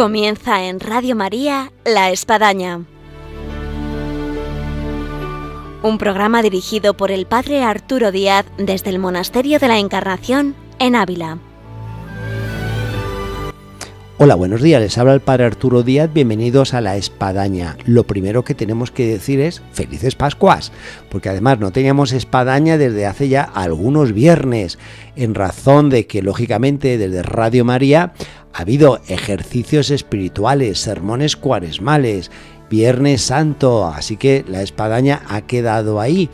Comienza en Radio María La Espadaña. Un programa dirigido por el Padre Arturo Díaz desde el Monasterio de la Encarnación en Ávila. Hola, buenos días, les habla el padre Arturo Díaz, bienvenidos a La Espadaña. Lo primero que tenemos que decir es felices Pascuas, porque además no teníamos Espadaña desde hace ya algunos viernes, en razón de que lógicamente desde Radio María ha habido ejercicios espirituales, sermones cuaresmales, Viernes Santo, así que la Espadaña ha quedado ahí,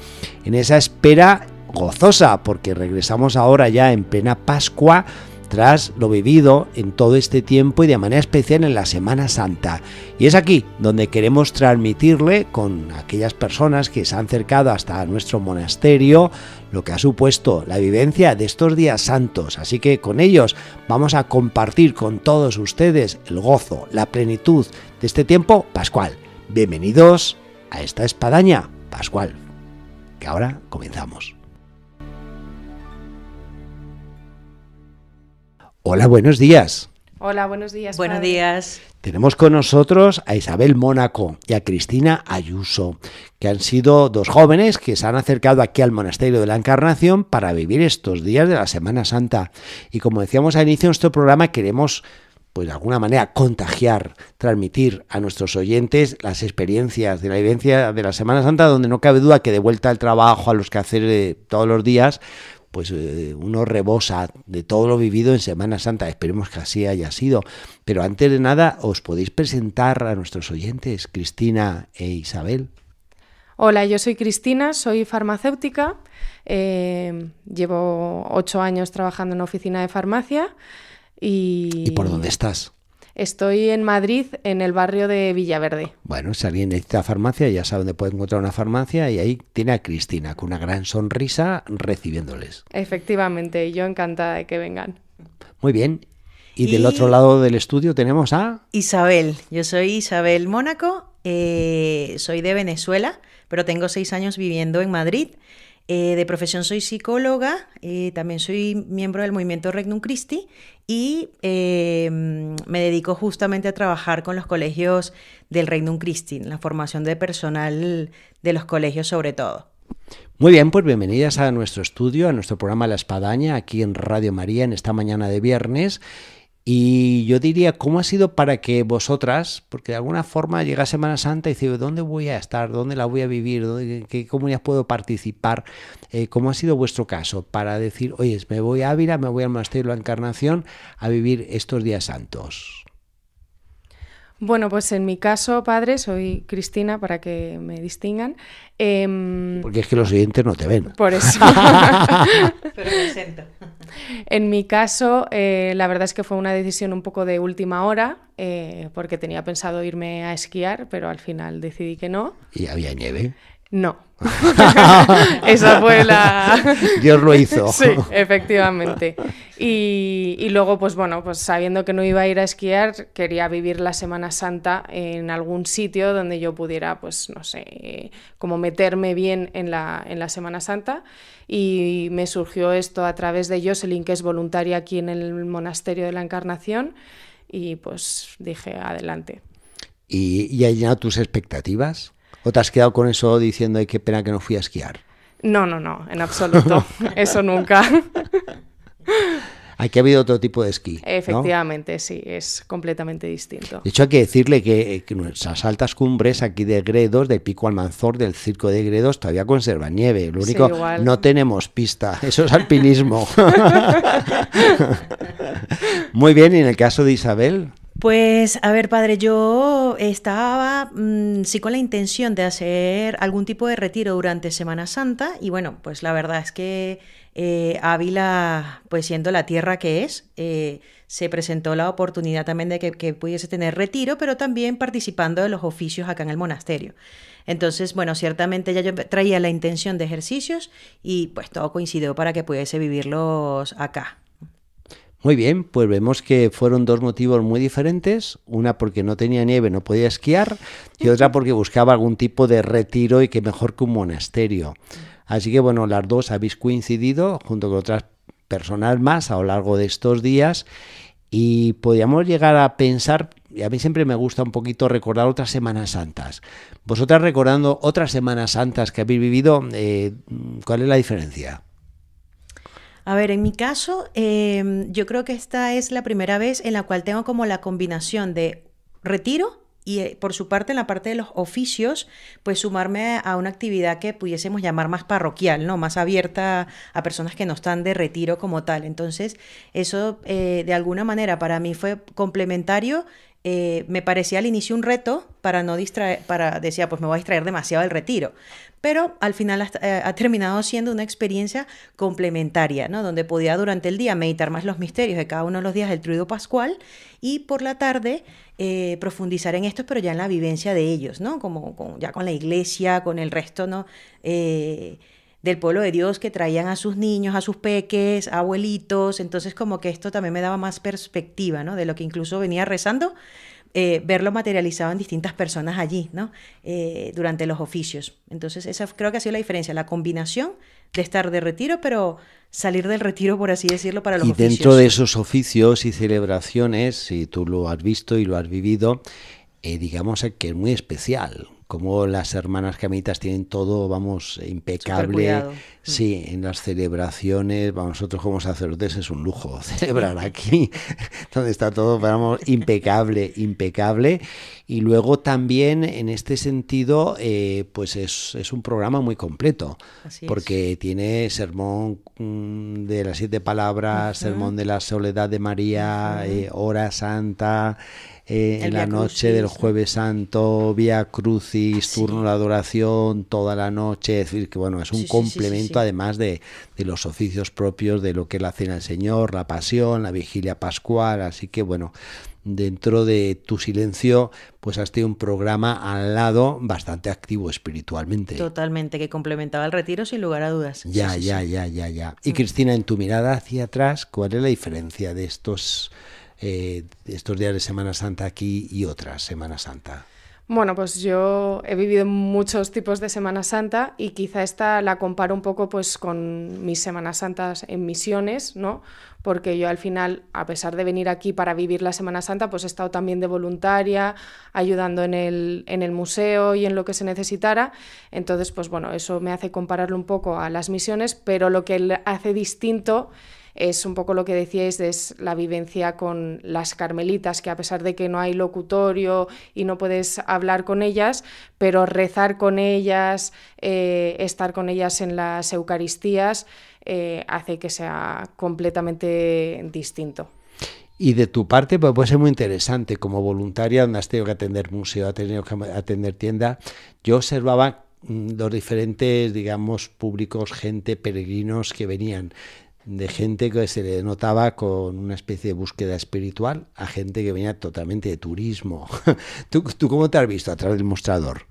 en esa espera gozosa, porque regresamos ahora ya en plena Pascua lo vivido en todo este tiempo y de manera especial en la Semana Santa. Y es aquí donde queremos transmitirle con aquellas personas que se han acercado hasta nuestro monasterio lo que ha supuesto la vivencia de estos días santos. Así que con ellos vamos a compartir con todos ustedes el gozo, la plenitud de este tiempo pascual. Bienvenidos a esta espadaña pascual, que ahora comenzamos. Hola, buenos días. Hola, buenos días. Buenos días. Tenemos con nosotros a Isabel Mónaco y a Cristina Ayuso, que han sido dos jóvenes que se han acercado aquí al Monasterio de la Encarnación para vivir estos días de la Semana Santa. Y como decíamos al inicio de nuestro programa, queremos pues de alguna manera contagiar, transmitir a nuestros oyentes las experiencias de la vivencia de la Semana Santa, donde no cabe duda que de vuelta al trabajo, a los que hacer todos los días, pues eh, uno rebosa de todo lo vivido en Semana Santa. Esperemos que así haya sido. Pero antes de nada, ¿os podéis presentar a nuestros oyentes, Cristina e Isabel? Hola, yo soy Cristina, soy farmacéutica, eh, llevo ocho años trabajando en oficina de farmacia y... ¿Y por dónde estás? Estoy en Madrid, en el barrio de Villaverde. Bueno, si alguien necesita farmacia, ya sabe dónde puede encontrar una farmacia y ahí tiene a Cristina con una gran sonrisa recibiéndoles. Efectivamente, yo encantada de que vengan. Muy bien. Y, del otro lado del estudio tenemos a... Isabel. Yo soy Isabel Mónaco, eh, soy de Venezuela, pero tengo seis años viviendo en Madrid. Eh, de profesión soy psicóloga, eh, también soy miembro del movimiento Regnum Christi y eh, me dedico justamente a trabajar con los colegios del Regnum Christi, la formación de personal de los colegios sobre todo. Muy bien, pues bienvenidas a nuestro estudio, a nuestro programa La Espadaña, aquí en Radio María, en esta mañana de viernes. Y yo diría, ¿cómo ha sido para que vosotras, porque de alguna forma llega Semana Santa y dice, ¿dónde voy a estar? ¿Dónde la voy a vivir? ¿En qué comunidad puedo participar? Eh, ¿Cómo ha sido vuestro caso para decir, oye, me voy a Ávila, me voy al Monasterio de la Encarnación a vivir estos días santos? Bueno, pues en mi caso, padre, soy Cristina, para que me distingan. Em, porque es que los oyentes no te ven. Por eso. Pero me siento. En mi caso, eh, la verdad es que fue una decisión un poco de última hora, eh, porque tenía pensado irme a esquiar, pero al final decidí que no. ¿Y había nieve? No. Esa fue la... Dios lo hizo. Sí, efectivamente. Y, luego, pues bueno, pues sabiendo que no iba a ir a esquiar, quería vivir la Semana Santa en algún sitio donde yo pudiera, pues no sé, como meterme bien en la, Semana Santa. Y me surgió esto a través de Jocelyn, que es voluntaria aquí en el Monasterio de la Encarnación. Y pues dije, adelante. ¿Y, allá tus expectativas? ¿O te has quedado con eso diciendo, qué pena que no fui a esquiar? No, no, no, en absoluto. eso nunca. Aquí ha habido otro tipo de esquí. Efectivamente, sí, es completamente distinto. De hecho, hay que decirle que, eh, nuestras altas cumbres aquí de Gredos, de Pico Almanzor, del Circo de Gredos, todavía conservan nieve. Lo único, no tenemos pista. Eso es alpinismo. Muy bien, ¿y en el caso de Isabel? Pues, a ver, padre, yo estaba mm, sí con la intención de hacer algún tipo de retiro durante Semana Santa y bueno, pues la verdad es que eh, Ávila, pues siendo la tierra que es, eh, se presentó la oportunidad también de que, que pudiese tener retiro, pero también participando de los oficios acá en el monasterio. Entonces, bueno, ciertamente ya yo traía la intención de ejercicios y pues todo coincidió para que pudiese vivirlos acá. Muy bien, pues vemos que fueron dos motivos muy diferentes, una porque no tenía nieve, no podía esquiar, y otra porque buscaba algún tipo de retiro y que mejor que un monasterio. Así que bueno, las dos habéis coincidido junto con otras personas más a lo largo de estos días y podíamos llegar a pensar, y a mí siempre me gusta un poquito recordar otras Semanas Santas. Vosotras recordando otras Semanas Santas que habéis vivido, eh, ¿cuál es la diferencia? A ver, en mi caso, em, yo creo que esta es la primera vez en la cual tengo como la combinación de retiro y eh, por su parte en la parte de los oficios, pues sumarme a una actividad que pudiésemos llamar más parroquial, ¿no? Más abierta a personas que no están de retiro como tal. Entonces, eso eh, de alguna manera para mí fue complementario eh, me parecía al inicio un reto para no distraer, para decía, pues me voy a distraer demasiado del retiro. Pero al final eh, ha, terminado siendo una experiencia complementaria, ¿no? Donde podía durante el día meditar más los misterios de cada uno de los días del Truido Pascual y por la tarde eh, profundizar en esto, pero ya en la vivencia de ellos, ¿no? Como ya con la iglesia, con el resto, ¿no? del pueblo de Dios que traían a sus niños, a sus peques, abuelitos. Entonces como que esto también me daba más perspectiva, ¿no? De lo que incluso venía rezando, eh, verlo materializado en distintas personas allí, ¿no? Eh, durante los oficios. Entonces esa creo que ha sido la diferencia, la combinación de estar de retiro, pero salir del retiro, por así decirlo, para los oficios. Y dentro de esos oficios y celebraciones, si tú lo has visto y lo has vivido, eh, digamos que es muy especial, como las hermanas camitas tienen todo, vamos, eh, impecable. Mm. Sí, en las celebraciones, vamos, nosotros como sacerdotes es un lujo celebrar aquí, donde está todo, vamos, impecable, impecable. Y luego también, en este sentido, eh, pues es, un programa muy completo, porque tiene sermón mm, de las siete palabras, sermón de la soledad de María, eh, hora santa. Eh, en la noche del Jueves Santo, Vía Crucis, turno de adoración, toda la noche. Es decir, que bueno, es un complemento además de, los oficios propios de lo que es la cena del Señor, la pasión, la vigilia pascual. Así que bueno, dentro de tu silencio, pues has tenido un programa al lado bastante activo espiritualmente. Totalmente, que complementaba el retiro sin lugar a dudas. Ya, ya, ya, ya, ya. Y Cristina, en tu mirada hacia atrás, ¿cuál es la diferencia de estos? Eh, estos días de Semana Santa aquí y otras Semana Santa? Bueno, pues yo he vivido muchos tipos de Semana Santa y quizá esta la comparo un poco pues con mis Semanas Santas en misiones, ¿no? porque yo al final, a pesar de venir aquí para vivir la Semana Santa, pues he estado también de voluntaria, ayudando en el, en el museo y en lo que se necesitara. Entonces, pues bueno, eso me hace compararlo un poco a las misiones, pero lo que hace distinto es un poco lo que decíais, es la vivencia con las carmelitas, que a pesar de que no hay locutorio y no puedes hablar con ellas, pero rezar con ellas, eh, estar con ellas en las Eucaristías, eh, hace que sea completamente distinto. Y de tu parte, pues puede ser muy interesante. Como voluntaria, donde has tenido que atender museo, has tenido que atender tienda, yo observaba mm, los diferentes, digamos, públicos, gente, peregrinos que venían de gente que se le notaba con una especie de búsqueda espiritual a gente que venía totalmente de turismo. ¿Tú, cómo te has visto a través del mostrador?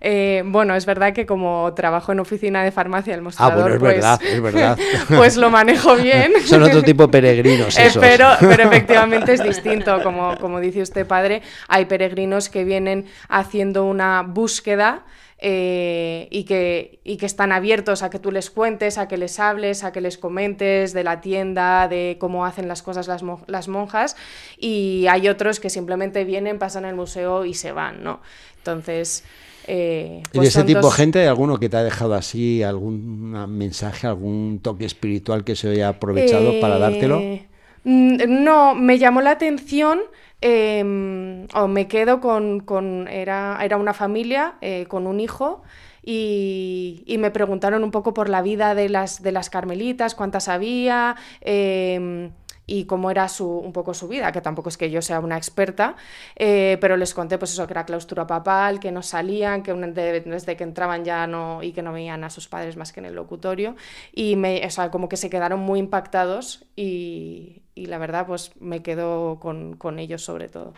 Eh, bueno, es verdad que como trabajo en oficina de farmacia, el mostrador. Ah, bueno, es pues, verdad, es verdad. pues lo manejo bien. Son otro tipo de peregrinos. Eh, esos. pero, pero efectivamente es distinto. Como, como dice usted, padre, hay peregrinos que vienen haciendo una búsqueda. Eh, y, que, y que están abiertos a que tú les cuentes, a que les hables, a que les comentes de la tienda, de cómo hacen las cosas las, monjas, y hay otros que simplemente vienen, pasan al museo y se van, ¿no? Entonces... Eh, ¿Y pues ese tipo de gente, alguno que te ha dejado así algún mensaje, algún toque espiritual que se haya aprovechado para dártelo? Eh, Mm, no, me llamó la atención em, o me quedo con, era, una familia eh, con un hijo y, me preguntaron un poco por la vida de las, de las carmelitas, cuántas había, em, y cómo era su, un poco su vida, que tampoco es que yo sea una experta, eh, pero les conté pues eso, que era clausura papal, que no salían, que un, desde que entraban ya no, y que no veían a sus padres más que en el locutorio, y me, o como que se quedaron muy impactados y, la verdad pues me quedo con, ellos sobre todo.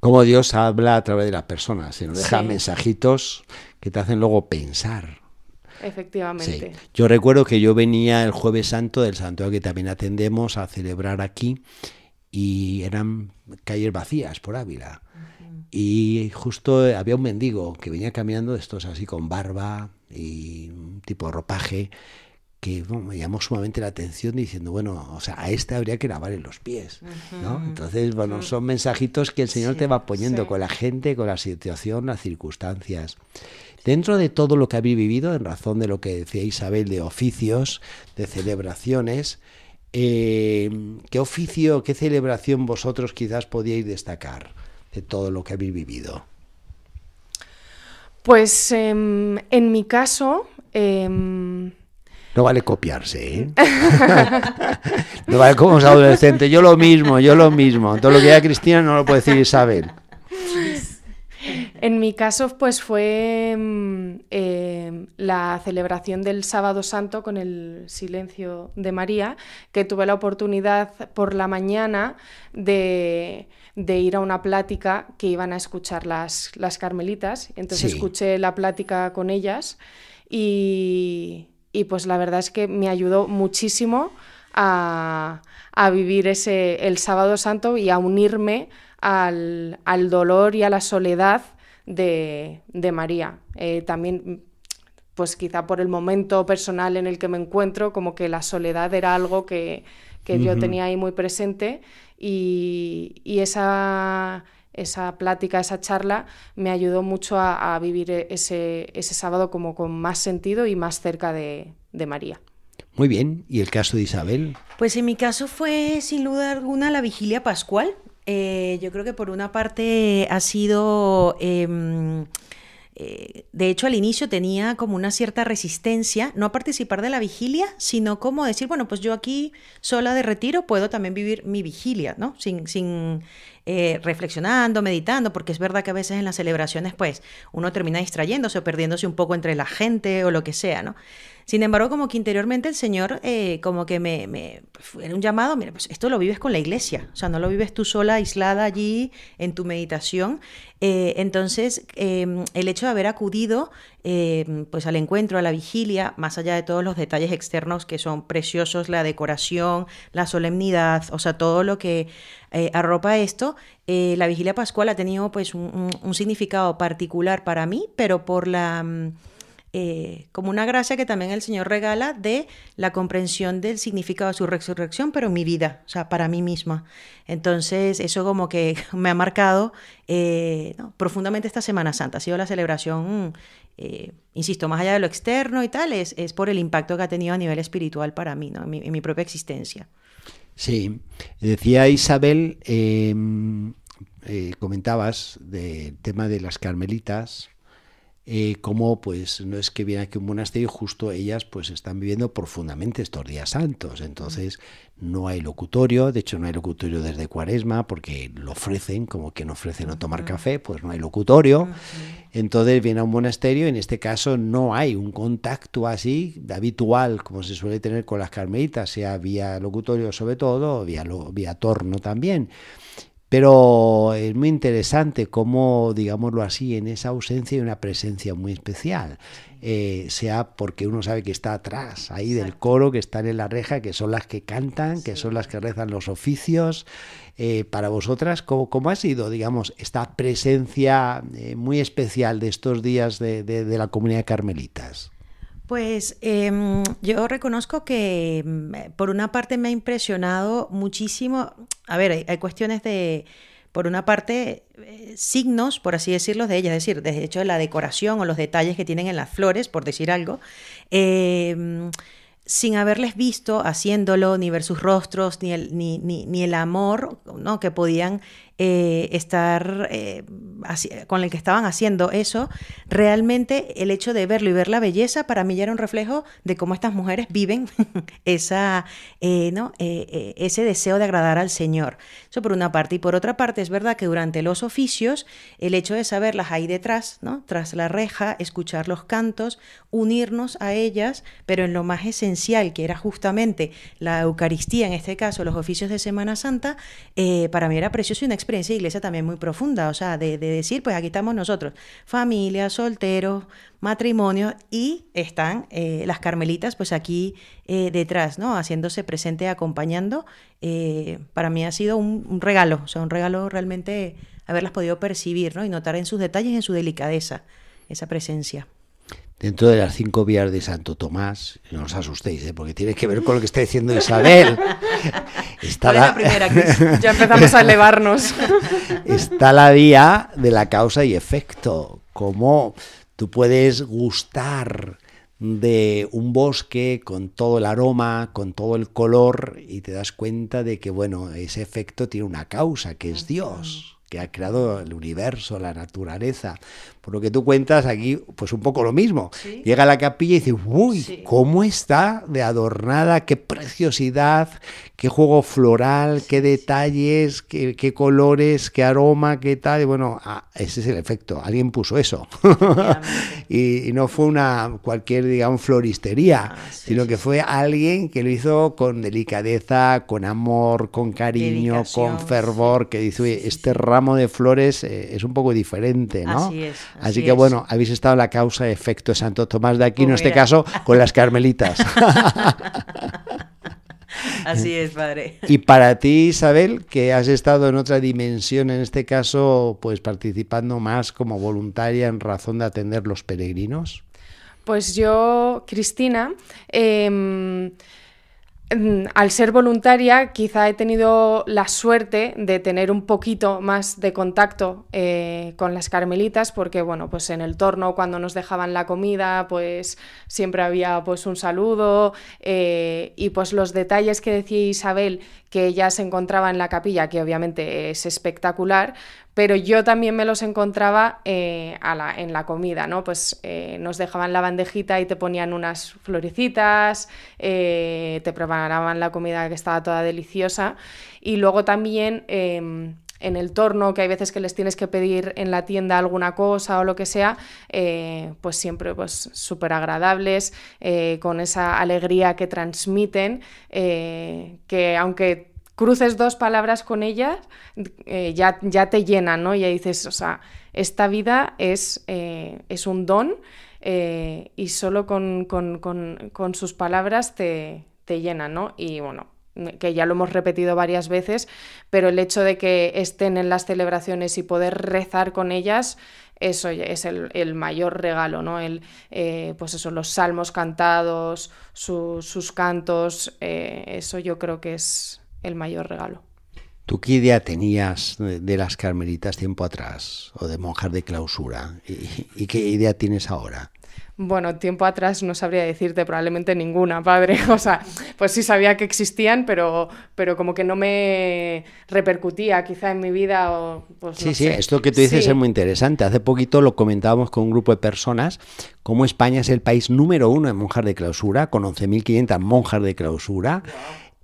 Cómo Dios habla a través de las personas, y nos deja mensajitos que te hacen luego pensar. Efectivamente. Yo recuerdo que yo venía el jueves santo del santuario que también atendemos a celebrar aquí y eran calles vacías por Ávila. Y justo había un mendigo que venía caminando estos así con barba y tipo ropaje que me llamó sumamente la atención diciendo, bueno, o sea, a este habría que lavarle los pies, ¿no? Entonces, bueno, son mensajitos que el Señor te va poniendo con la gente, con la situación, las circunstancias. Dentro de todo lo que habéis vivido, en razón de lo que decía Isabel, de oficios, de celebraciones, eh, ¿qué oficio, qué celebración vosotros quizás podíais destacar de todo lo que habéis vivido? Pues em, en mi caso... Em, no vale copiarse, ¿eh? no vale como es adolescente. Yo lo mismo, yo lo mismo. Todo lo que diga Cristina no lo puede decir Isabel. En mi caso, pues fue mm, em, la celebración del Sábado Santo con el silencio de María, que tuve la oportunidad por la mañana de, ir a una plática que iban a escuchar las, las carmelitas. Entonces escuché la plática con ellas y, pues la verdad es que me ayudó muchísimo a, vivir ese, el sábado santo y a unirme al dolor y a la soledad de, María. Eh, también, pues quizá por el momento personal en el que me encuentro, como que la soledad era algo que, yo tenía ahí muy presente y, esa esa plática, esa charla, me ayudó mucho a, a vivir ese, ese, sábado como con más sentido y más cerca de, de, María. Muy bien, ¿y el caso de Isabel? Pues en mi caso fue sin duda alguna la vigilia pascual. Eh, yo creo que por una parte ha sido... Em, eh, de hecho, al inicio tenía como una cierta resistencia, no a participar de la vigilia, sino como decir, bueno, pues yo aquí sola de retiro puedo también vivir mi vigilia, ¿no? Sin, sin eh, reflexionando, meditando, porque es verdad que a veces en las celebraciones, pues, uno termina distrayéndose o perdiéndose un poco entre la gente o lo que sea, ¿no? Sin embargo, como que interiormente el Señor eh, como que me, me, era un llamado, mira, pues esto lo vives con la iglesia, o sea, no lo vives tú sola, aislada allí, en tu meditación. Eh, entonces, em, el hecho de haber acudido em, pues al encuentro, a la vigilia, más allá de todos los detalles externos que son preciosos, la decoración, la solemnidad, o sea, todo lo que eh, arropa esto, la vigilia pascual ha tenido pues un significado particular para mí, pero por la... Mm, eh, como una gracia que también el Señor regala de la comprensión del significado de su resurrección, pero mi vida, o sea, para mí misma. Entonces, eso como que me ha marcado eh, profundamente esta Semana Santa. Ha sido la celebración, eh, insisto, más allá de lo externo y tal, es, por el impacto que ha tenido a nivel espiritual para mí, mi, en mi propia existencia. Sí, decía Isabel, comentabas del tema de las carmelitas eh, como pues no es que viene aquí un monasterio, justo ellas pues están viviendo profundamente estos días santos, entonces no hay locutorio, de hecho no hay locutorio desde cuaresma porque lo ofrecen, como que no ofrecen no tomar café, pues no hay locutorio, entonces viene a un monasterio, en este caso no hay un contacto así habitual como se suele tener con las carmelitas, sea vía locutorio sobre todo, vía, vía torno también pero es muy interesante cómo, digámoslo así, en esa ausencia hay una presencia muy especial. Eh, sea porque uno sabe que está atrás, ahí del coro, que están en la reja, que son las que cantan, que son las que rezan los oficios. Eh, para vosotras, ¿cómo, ha sido, digamos, esta presencia eh, muy especial de estos días de, la comunidad de carmelitas? Pues em, yo reconozco que mm, por una parte me ha impresionado muchísimo a ver, hay, cuestiones de, por una parte, eh, signos, por así decirlo, de ellas, es decir, de hecho, la decoración o los detalles que tienen en las flores, por decir algo. Em, sin haberles visto haciéndolo, ni ver sus rostros, ni el, ni, ni, ni el amor ¿no? que podían eh, estar eh, con el que estaban haciendo eso, realmente el hecho de verlo y ver la belleza para mí ya era un reflejo de cómo estas mujeres viven esa, eh, ¿no? ese deseo de agradar al Señor. Eso por una parte. Y por otra parte, es verdad que durante los oficios, el hecho de saberlas ahí detrás, ¿no? tras la reja, escuchar los cantos, unirnos a ellas, pero en lo más esencial, que era justamente la Eucaristía, en este caso los oficios de Semana Santa, para mí era precioso y experiencia experiencia iglesia también muy profunda, o sea, de, decir, pues aquí estamos nosotros, familia solteros, matrimonio y están eh, las carmelitas, pues aquí eh, detrás, ¿no? Haciéndose presente, acompañando. Eh, para mí ha sido un, un, regalo, o sea, un regalo realmente haberlas podido percibir, ¿no? Y notar en sus detalles, en su delicadeza, esa presencia dentro de las cinco vías de Santo Tomás, no os asustéis, ¿eh? porque tiene que ver con lo que está diciendo Isabel. Está la... primera, ya empezamos a elevarnos. Está la vía de la causa y efecto, como tú puedes gustar de un bosque con todo el aroma, con todo el color, y te das cuenta de que, bueno, ese efecto tiene una causa, que es Dios, que ha creado el universo, la naturaleza por lo que tú cuentas aquí, pues un poco lo mismo. Llega a la capilla y dice, uy, ¿cómo está de adornada? ¿Qué preciosidad? ¿Qué juego floral? ¿Qué detalles? Qué, colores? ¿Qué aroma? ¿Qué tal? Y bueno, ah, ese es el efecto. Alguien puso eso. y, no fue una cualquier, digamos, floristería, ah, sino que fue alguien que lo hizo con delicadeza, con amor, con cariño, con fervor, que dice, este ramo de flores eh, es un poco diferente, ¿no? Así es. Así, que bueno, habéis estado la causa efecto de Santo Tomás de Aquino, en este pues caso con las carmelitas. Así es, padre. Y para ti, Isabel, que has estado en otra dimensión, en este caso, pues participando más como voluntaria en razón de atender los peregrinos. Pues yo, Cristina, em, Mm, al ser voluntaria, quizá he tenido la suerte de tener un poquito más de contacto eh, con las carmelitas, porque bueno, pues en el torno cuando nos dejaban la comida, pues siempre había pues un saludo eh, y pues los detalles que decía Isabel que ella se encontraba en la capilla, que obviamente es espectacular, pero yo también me los encontraba eh, en la comida, ¿no? Pues eh, nos dejaban la bandejita y te ponían unas florecitas, eh, te preparaban la comida que estaba toda deliciosa y luego también em, en el torno, que hay veces que les tienes que pedir en la tienda alguna cosa o lo que sea, pues siempre pues súper agradables, con esa alegría que transmiten, que aunque cruces dos palabras con ellas, eh, ya, ya, te llena, ¿no? Ya dices, o sea, esta vida es, eh, es un don eh, y solo con, sus palabras te, te ¿no? Y bueno, que ya lo hemos repetido varias veces, pero el hecho de que estén en las celebraciones y poder rezar con ellas, eso es el, mayor regalo, ¿no? El, pues eso, los salmos cantados, sus cantos, eso yo creo que es, el mayor regalo. ¿Tú qué idea tenías de las carmelitas tiempo atrás o de monjas de clausura? ¿Y, qué idea tienes ahora? Bueno, tiempo atrás no sabría decirte probablemente ninguna, padre. O sea, pues sí sabía que existían, pero, pero como que no me repercutía quizá en mi vida. O, pues sí, sí, esto que tú dices es muy interesante. Hace poquito lo comentábamos con un grupo de personas, como España es el país número uno en monjas de clausura, con 11.500 monjas de clausura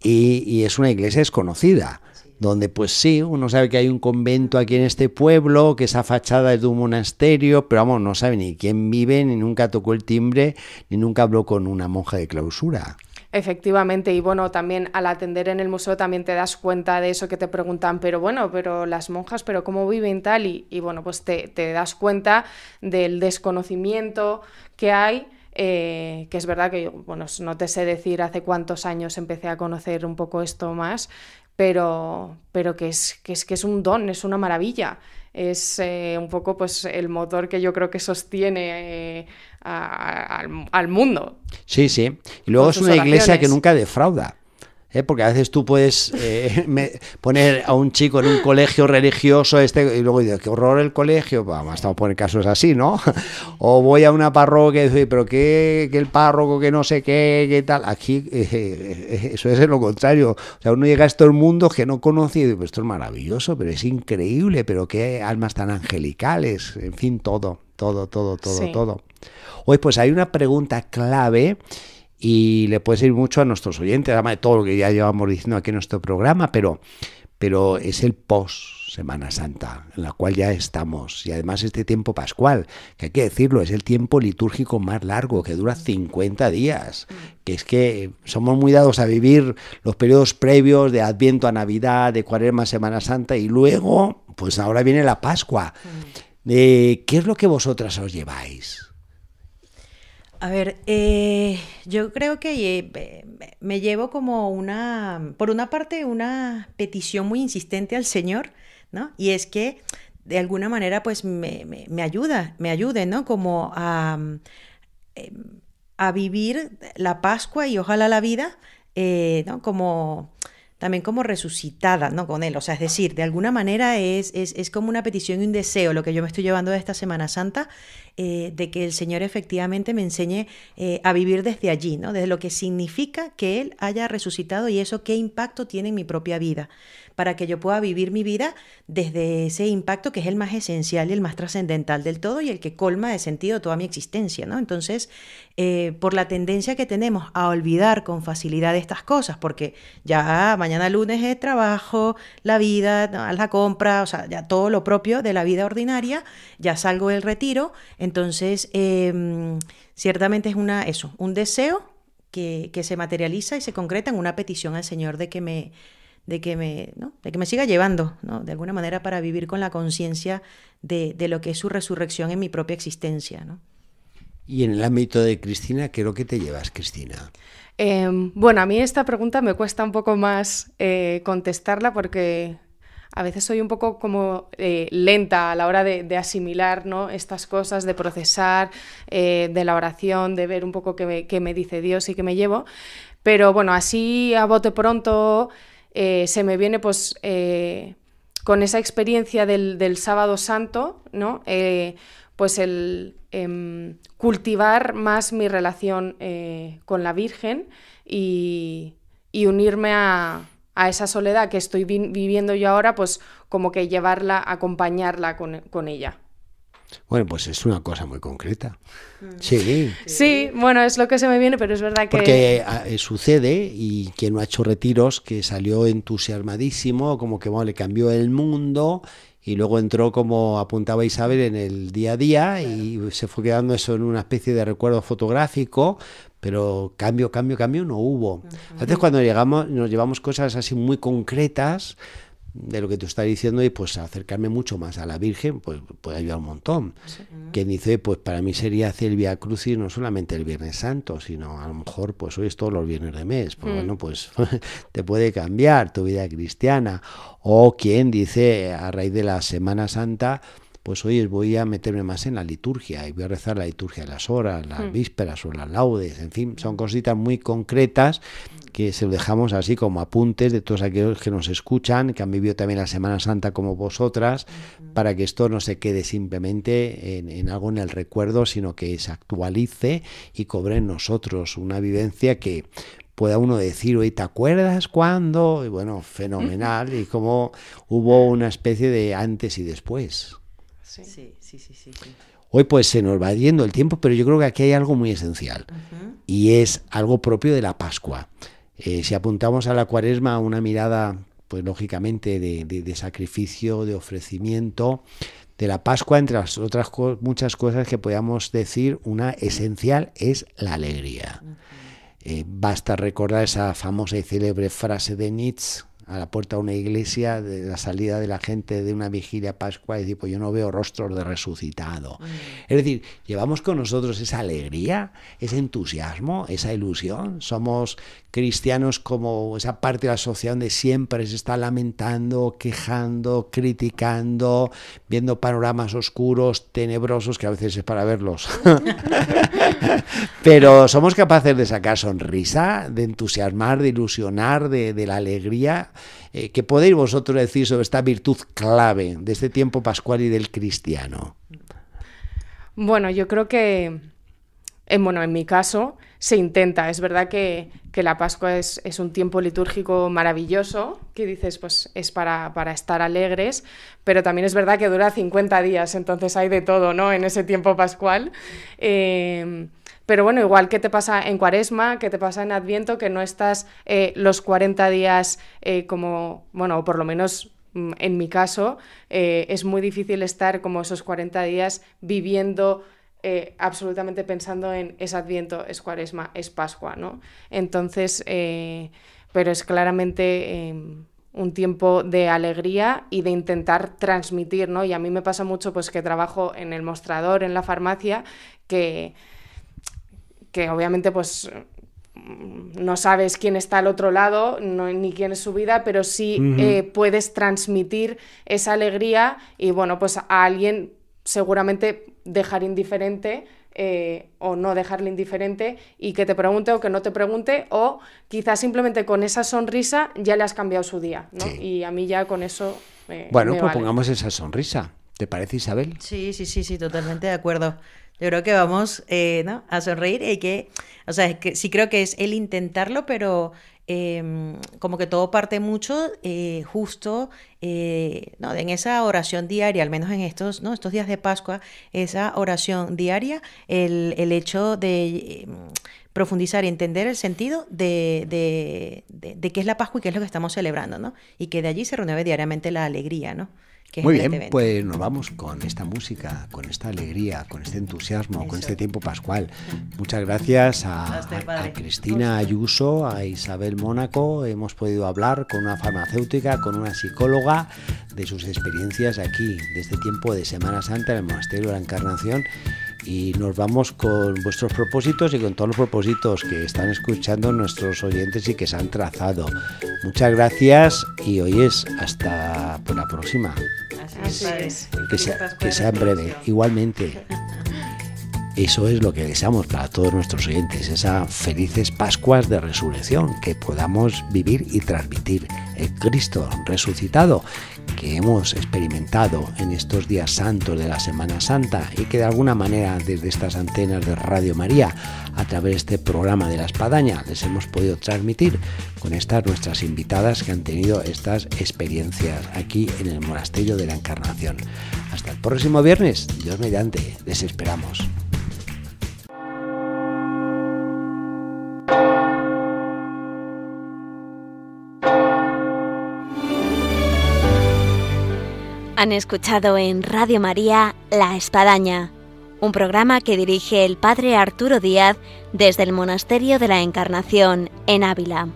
y, es una iglesia desconocida donde pues sí, uno sabe que hay un convento aquí en este pueblo, que esa fachada es de un monasterio, pero vamos, no sabe ni quién vive, ni nunca tocó el timbre, ni nunca habló con una monja de clausura. Efectivamente, y bueno, también al atender en el museo también te das cuenta de eso que te preguntan, pero bueno, pero las monjas, pero ¿cómo viven tal? Y, y bueno, pues te, te das cuenta del desconocimiento que hay eh, que es verdad que, bueno, no te sé decir hace cuántos años empecé a conocer un poco esto más, pero, pero que, es, que, es, que es un don, es una maravilla. Es eh, un poco pues, el motor que yo creo que sostiene eh, al, mundo. Sí, sí. Y luego es una iglesia que nunca defrauda. ¿eh? porque a veces tú puedes eh, poner a un chico en un colegio religioso este, y luego dices, qué horror el colegio, vamos, estamos poner casos así, ¿no? O voy a una parroquia y digo, pero qué, que el párroco, que no sé qué, qué tal. Aquí eh, eso es lo contrario. O sea, uno llega a el este mundo que no conoce y dice, pues esto es maravilloso, pero es increíble, pero qué almas tan angelicales, en fin, todo, todo, todo, todo, todo. Hoy pues hay una pregunta clave y le puede servir mucho a nuestros oyentes, además de todo lo que ya llevamos diciendo aquí en nuestro programa, pero, pero es el post Semana Santa, en la cual ya estamos. Y además este tiempo pascual, que hay que decirlo, es el tiempo litúrgico más largo, que dura 50 días. Que es que somos muy dados a vivir los periodos previos de Adviento a Navidad, de Cuaresma Semana Santa, y luego, pues ahora viene la Pascua. Mm. Eh, ¿Qué es lo que vosotras os lleváis? A ver, eh, yo creo que eh, me llevo como una, por una parte, una petición muy insistente al Señor, ¿no? Y es que de alguna manera pues me, me, ayuda, me ayude, ¿no? Como em, a, vivir la Pascua y ojalá la vida, eh, ¿no? Como también como resucitada, ¿no? Con él. O sea, es decir, de alguna manera es, es, es como una petición y un deseo lo que yo me estoy llevando de esta Semana Santa, eh, de que el Señor efectivamente me enseñe eh, a vivir desde allí, ¿no? Desde lo que significa que Él haya resucitado y eso qué impacto tiene en mi propia vida, para que yo pueda vivir mi vida desde ese impacto que es el más esencial y el más trascendental del todo y el que colma de sentido toda mi existencia, ¿no? Entonces, eh, por la tendencia que tenemos a olvidar con facilidad estas cosas, porque ya mañana lunes es trabajo, la vida, la compra, o sea, ya todo lo propio de la vida ordinaria, ya salgo del retiro, entonces, em, ciertamente es una, eso, un deseo que, se materializa y se concreta en una petición al Señor de que me, de que me, de que me siga llevando, ¿no? de alguna manera, para vivir con la conciencia de, de, lo que es su resurrección en mi propia existencia. ¿no? Y en el ámbito de Cristina, ¿qué es lo que te llevas, Cristina? Em, bueno, a mí esta pregunta me cuesta un poco más eh, contestarla porque a veces soy un poco como eh, lenta a la hora de, asimilar ¿no? estas cosas, de procesar, eh, de la oración, de ver un poco qué me, dice Dios y qué me llevo. Pero bueno, así a bote pronto eh, se me viene pues con esa experiencia del, sábado santo, ¿no? pues el em, cultivar más mi relación con la Virgen y unirme a, a esa soledad que estoy viviendo yo ahora, pues como que llevarla, acompañarla con, ella. Bueno, pues es una cosa muy concreta. Mm. Sí. Sí, bueno, es lo que se me viene, pero es verdad que... Porque ah, eh, sucede, y quien no ha hecho retiros, que salió entusiasmadísimo, como que bueno, le cambió el mundo, y luego entró, como apuntaba Isabel, en el día a día, y se fue quedando eso en una especie de recuerdo fotográfico, pero cambio, cambio, cambio no hubo. Entonces cuando llegamos, nos llevamos cosas así muy concretas de lo que tú estás diciendo y pues acercarme mucho más a la Virgen, pues puede ayudar un montón. Quien dice, pues para mí sería hacer el Via Crucis no solamente el Viernes Santo, sino a lo mejor pues hoy es todos los viernes de mes, pues mm. bueno, pues te puede cambiar tu vida cristiana. O quien dice, a raíz de la Semana Santa, pues hoy voy a meterme más en la liturgia y voy a rezar la liturgia de las horas, las hmm. vísperas o las laudes, en fin, son cositas muy concretas que se lo dejamos así como apuntes de todos aquellos que nos escuchan, que han vivido también la Semana Santa como vosotras, para que esto no se quede simplemente en, algo en el recuerdo, sino que se actualice y cobre en nosotros una vivencia que pueda uno decir, oye, ¿te acuerdas cuándo? Y bueno, fenomenal, y como hubo una especie de antes y después. Sí. Sí, Hoy pues se nos va yendo el tiempo, pero yo creo que aquí hay algo muy esencial y es algo propio de la Pascua. Eh, si apuntamos a la cuaresma una mirada, pues lógicamente, de, sacrificio, de ofrecimiento, de la Pascua, entre las otras muchas cosas que podamos decir, una esencial es la alegría. Eh, basta recordar esa famosa y célebre frase de Nietzsche, a la puerta de una iglesia, de la salida de la gente de una vigilia pascual y decir, pues yo no veo rostros de resucitado. Mm. Es decir, llevamos con nosotros esa alegría, ese entusiasmo, esa ilusión. Somos cristianos como esa parte de la sociedad donde siempre se está lamentando, quejando, criticando, viendo panoramas oscuros, tenebrosos, que a veces es para verlos. Pero somos capaces de sacar sonrisa, de entusiasmar, de ilusionar, de la alegría eh, ¿Qué podéis vosotros decir sobre esta virtud clave de este tiempo pascual y del cristiano. Bueno, yo creo que, en, eh, bueno, en mi caso se intenta. Es verdad que, que la Pascua es, un tiempo litúrgico maravilloso, que dices, pues es para, estar alegres, pero también es verdad que dura 50 días, entonces hay de todo, ¿no? En ese tiempo pascual. Eh, pero bueno, igual que te pasa en cuaresma, que te pasa en adviento, que no estás eh, los 40 días eh, como, bueno, o por lo menos mm, en mi caso, eh, es muy difícil estar como esos 40 días viviendo absolutamente pensando en es Adviento, es Cuaresma, es Pascua, ¿no? Entonces, pero es claramente em, un tiempo de alegría y de intentar transmitir, ¿no? Y a mí me pasa mucho pues que trabajo en el mostrador, en la farmacia, que que obviamente pues no sabes quién está al otro lado, ni quién es su vida, pero sí eh, puedes transmitir esa alegría y bueno, pues a alguien seguramente dejar indiferente eh, o no dejarle indiferente y que te pregunte o que no te pregunte o quizás simplemente con esa sonrisa ya le has cambiado su día, ¿no? Y a mí ya con eso... Eh, bueno, pues propongamos esa sonrisa. ¿Te parece, Isabel? Sí, sí, sí, sí, totalmente de acuerdo. Yo creo que vamos eh, a sonreír y que, o sea, que sí creo que es el intentarlo, pero em, como que todo parte mucho eh, justo eh, en esa oración diaria, al menos en estos, ¿no? estos días de Pascua, esa oración diaria, el, hecho de em, profundizar y entender el sentido de, qué es la Pascua y qué es lo que estamos celebrando, ¿no? Y que de allí se renueve diariamente la alegría, ¿no? Muy bien, este pues nos vamos con esta música, con esta alegría, con este entusiasmo, con este tiempo pascual. Muchas gracias a Cristina Ayuso, a Isabel Mónaco. Hemos podido hablar con una farmacéutica, con una psicóloga de sus experiencias aquí, de este tiempo de Semana Santa en el Monasterio de la Encarnación y nos vamos con vuestros propósitos y con todos los propósitos que están escuchando nuestros oyentes y que se han trazado. Muchas gracias y hoy es hasta la próxima. Que sea, que sea en breve. Igualmente. Eso es lo que deseamos para todos nuestros oyentes, esas felices Pascuas de Resurrección, que podamos vivir y transmitir el Cristo resucitado que hemos experimentado en estos días santos de la Semana Santa y que de alguna manera desde estas antenas de Radio María, a través de este programa de la espadaña, les hemos podido transmitir con estas nuestras invitadas que han tenido estas experiencias aquí en el Monasterio de la Encarnación. Hasta el próximo viernes, Dios mediante, les esperamos. Han escuchado en Radio María La Espadaña, un programa que dirige el Padre Arturo Díaz desde el Monasterio de la Encarnación, en Ávila.